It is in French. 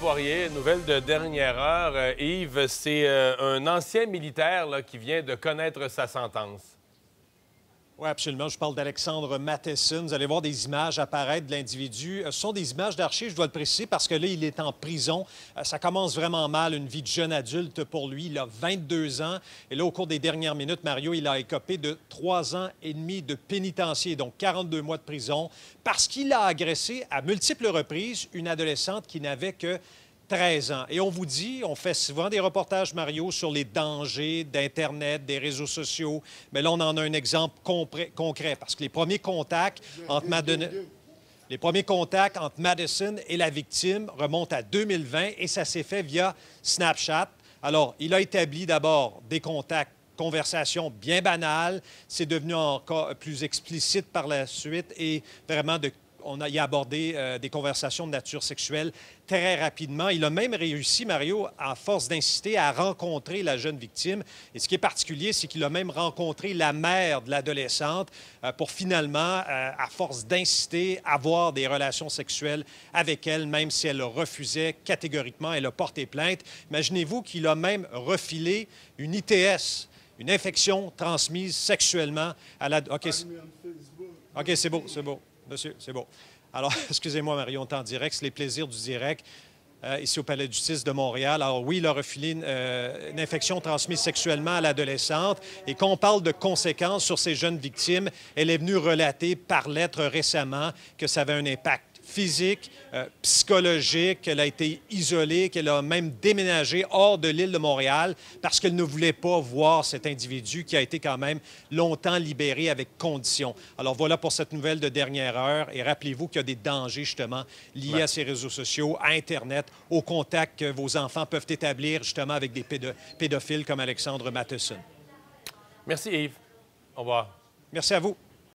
Poirier, nouvelle de dernière heure. Euh, Yves, c'est euh, un ancien militaire qui vient de connaître sa sentence. Oui, absolument. Je parle d'Alexandre Matheson. Vous allez voir des images apparaître de l'individu. Euh, ce sont des images d'archives, je dois le préciser, parce que là, il est en prison. Euh, ça commence vraiment mal, une vie de jeune adulte pour lui. Il a 22 ans. Et là, au cours des dernières minutes, Mario, il a écopé de trois ans et demi de pénitencier, donc 42 mois de prison, parce qu'il a agressé à multiples reprises une adolescente qui n'avait que 13 ans. Et on vous dit, on fait souvent des reportages, Mario, sur les dangers d'Internet, des réseaux sociaux. Mais là, on en a un exemple concret, parce que les premiers contacts entre Madison et la victime remontent à 2020 et ça s'est fait via Snapchat. Alors, il a établi d'abord des contacts conversations bien banales, C'est devenu encore plus explicite par la suite et vraiment de on a y abordé euh, des conversations de nature sexuelle très rapidement. Il a même réussi, Mario, à force d'inciter à rencontrer la jeune victime. Et ce qui est particulier, c'est qu'il a même rencontré la mère de l'adolescente euh, pour finalement, euh, à force d'insister, avoir des relations sexuelles avec elle, même si elle refusait catégoriquement. Elle a porté plainte. Imaginez-vous qu'il a même refilé une ITS, une infection transmise sexuellement à la... OK, c'est beau, c'est beau. Monsieur, c'est bon. Alors, excusez-moi, Marion, en direct, c'est les plaisirs du direct. Euh, ici au Palais de justice de Montréal. Alors oui, l'orophilie, euh, une, infection transmise sexuellement à l'adolescente. Et qu'on parle de conséquences sur ces jeunes victimes, elle est venue relater par lettre récemment que ça avait un impact physique, euh, psychologique, Elle a été isolée, qu'elle a même déménagé hors de l'île de Montréal parce qu'elle ne voulait pas voir cet individu qui a été quand même longtemps libéré avec condition. Alors voilà pour cette nouvelle de dernière heure. Et rappelez-vous qu'il y a des dangers justement liés à ces réseaux sociaux, à Internet, au contact que vos enfants peuvent établir justement avec des pédophiles comme Alexandre Matheson. Merci Yves. Au revoir. Merci à vous.